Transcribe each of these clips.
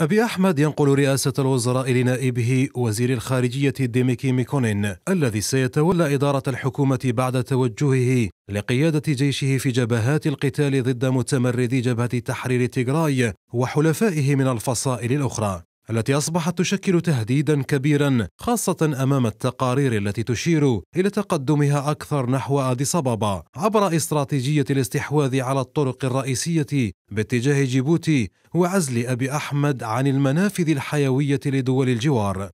أبي أحمد ينقل رئاسة الوزراء لنائبه وزير الخارجية ديميكي ميكونين الذي سيتولى إدارة الحكومة بعد توجهه لقيادة جيشه في جبهات القتال ضد متمردي جبهة تحرير تيغراي وحلفائه من الفصائل الأخرى التي اصبحت تشكل تهديدا كبيرا خاصه امام التقارير التي تشير الى تقدمها اكثر نحو اديس ابابا عبر استراتيجيه الاستحواذ على الطرق الرئيسيه باتجاه جيبوتي وعزل ابي احمد عن المنافذ الحيويه لدول الجوار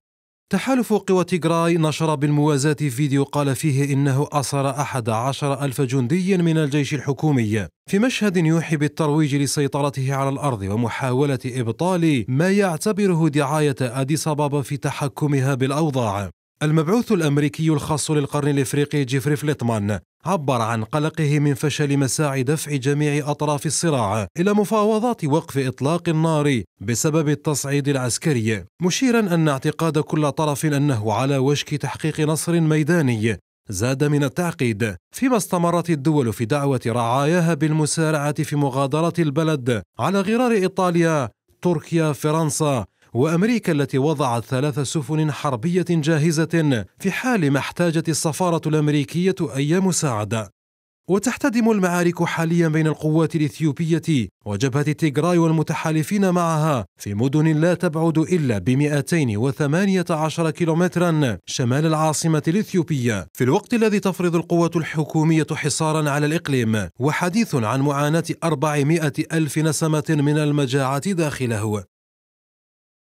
تحالف قوى تيغراي نشر بالموازاة فيديو قال فيه إنه أسر أحد عشر ألف جندي من الجيش الحكومي في مشهد يوحي بالترويج لسيطرته على الأرض ومحاولة إبطال ما يعتبره دعاية أديس أبابا في تحكمها بالأوضاع المبعوث الأمريكي الخاص للقرن الإفريقي جيفري فليتمان عبر عن قلقه من فشل مساعي دفع جميع اطراف الصراع الى مفاوضات وقف اطلاق النار بسبب التصعيد العسكري، مشيرا ان اعتقاد كل طرف انه على وشك تحقيق نصر ميداني زاد من التعقيد، فيما استمرت الدول في دعوه رعاياها بالمسارعه في مغادره البلد على غرار ايطاليا، تركيا، فرنسا وأمريكا التي وضعت ثلاث سفن حربية جاهزة في حال ما احتاجت السفارة الأمريكية أي مساعدة وتحتدم المعارك حاليا بين القوات الإثيوبية وجبهة تيغراي والمتحالفين معها في مدن لا تبعد إلا ب 218 كيلومترا شمال العاصمة الإثيوبية في الوقت الذي تفرض القوات الحكومية حصارا على الإقليم وحديث عن معاناة 400 ألف نسمة من المجاعة داخله